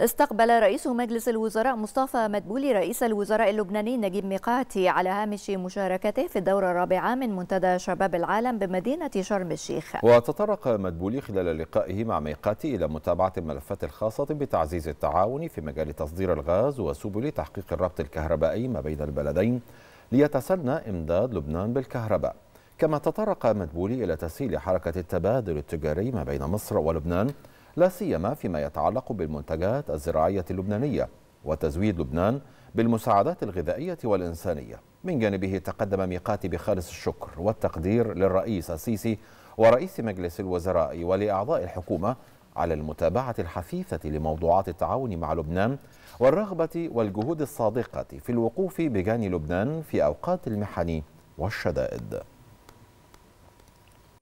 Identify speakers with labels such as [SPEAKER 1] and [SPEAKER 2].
[SPEAKER 1] استقبل رئيس مجلس الوزراء مصطفى مدبولي رئيس الوزراء اللبناني نجيب ميقاتي على هامش مشاركته في الدورة الرابعة من منتدى شباب العالم بمدينة شرم الشيخ
[SPEAKER 2] وتطرق مدبولي خلال لقائه مع ميقاتي إلى متابعة الملفات الخاصة بتعزيز التعاون في مجال تصدير الغاز وسبل تحقيق الربط الكهربائي ما بين البلدين ليتسنى إمداد لبنان بالكهرباء كما تطرق مدبولي إلى تسهيل حركة التبادل التجاري ما بين مصر ولبنان لا سيما فيما يتعلق بالمنتجات الزراعية اللبنانية وتزويد لبنان بالمساعدات الغذائية والإنسانية من جانبه تقدم ميقاتي بخالص الشكر والتقدير للرئيس السيسي ورئيس مجلس الوزراء ولأعضاء الحكومة على المتابعة الحثيثة لموضوعات التعاون مع لبنان والرغبة والجهود الصادقة في الوقوف
[SPEAKER 3] بجانب لبنان في أوقات المحن والشدائد